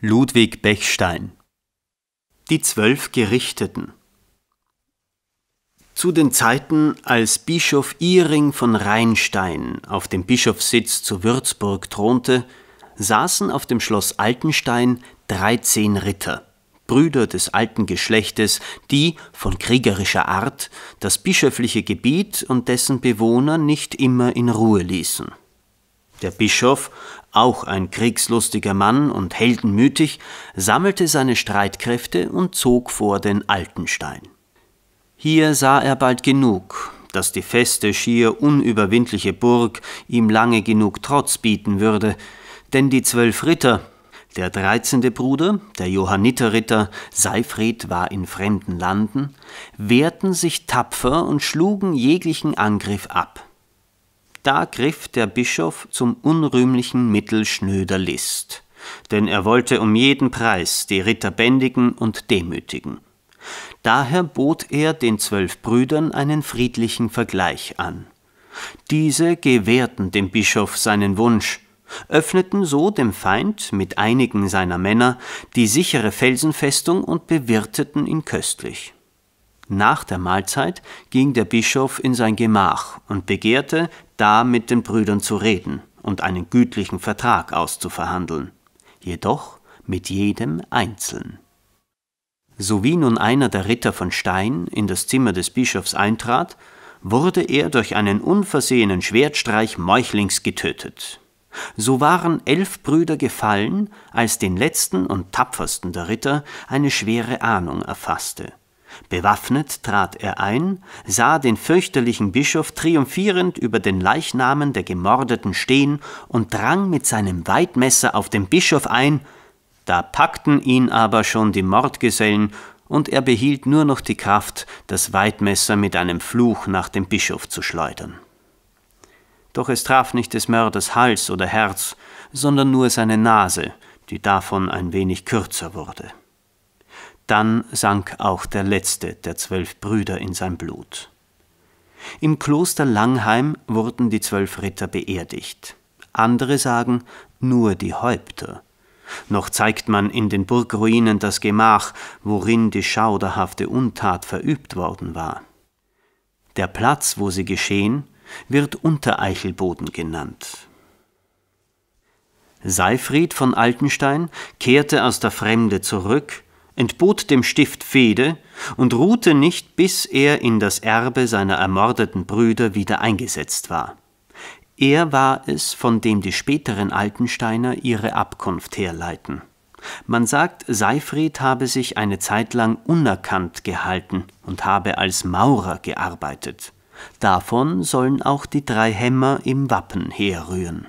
Ludwig Bechstein Die zwölf Gerichteten Zu den Zeiten, als Bischof Iring von Rheinstein auf dem Bischofssitz zu Würzburg thronte, saßen auf dem Schloss Altenstein dreizehn Ritter, Brüder des alten Geschlechtes, die, von kriegerischer Art, das bischöfliche Gebiet und dessen Bewohner nicht immer in Ruhe ließen. Der Bischof, auch ein kriegslustiger Mann und heldenmütig, sammelte seine Streitkräfte und zog vor den Altenstein. Hier sah er bald genug, dass die feste, schier unüberwindliche Burg ihm lange genug Trotz bieten würde, denn die zwölf Ritter, der dreizehnte Bruder, der Johanniterritter Seifried war in fremden Landen, wehrten sich tapfer und schlugen jeglichen Angriff ab da griff der Bischof zum unrühmlichen Mittel schnöder List, denn er wollte um jeden Preis die Ritter bändigen und demütigen. Daher bot er den zwölf Brüdern einen friedlichen Vergleich an. Diese gewährten dem Bischof seinen Wunsch, öffneten so dem Feind mit einigen seiner Männer die sichere Felsenfestung und bewirteten ihn köstlich. Nach der Mahlzeit ging der Bischof in sein Gemach und begehrte, da mit den Brüdern zu reden und einen gütlichen Vertrag auszuverhandeln, jedoch mit jedem einzeln. Sowie nun einer der Ritter von Stein in das Zimmer des Bischofs eintrat, wurde er durch einen unversehenen Schwertstreich meuchlings getötet. So waren elf Brüder gefallen, als den letzten und tapfersten der Ritter eine schwere Ahnung erfasste. Bewaffnet trat er ein, sah den fürchterlichen Bischof triumphierend über den Leichnamen der Gemordeten stehen und drang mit seinem Weidmesser auf den Bischof ein, da packten ihn aber schon die Mordgesellen, und er behielt nur noch die Kraft, das Weidmesser mit einem Fluch nach dem Bischof zu schleudern. Doch es traf nicht des Mörders Hals oder Herz, sondern nur seine Nase, die davon ein wenig kürzer wurde. Dann sank auch der letzte der zwölf Brüder in sein Blut. Im Kloster Langheim wurden die zwölf Ritter beerdigt. Andere sagen nur die Häupter. Noch zeigt man in den Burgruinen das Gemach, worin die schauderhafte Untat verübt worden war. Der Platz, wo sie geschehen, wird Untereichelboden genannt. Seifried von Altenstein kehrte aus der Fremde zurück entbot dem Stift Fehde und ruhte nicht, bis er in das Erbe seiner ermordeten Brüder wieder eingesetzt war. Er war es, von dem die späteren Altensteiner ihre Abkunft herleiten. Man sagt, Seifried habe sich eine Zeit lang unerkannt gehalten und habe als Maurer gearbeitet. Davon sollen auch die drei Hämmer im Wappen herrühren.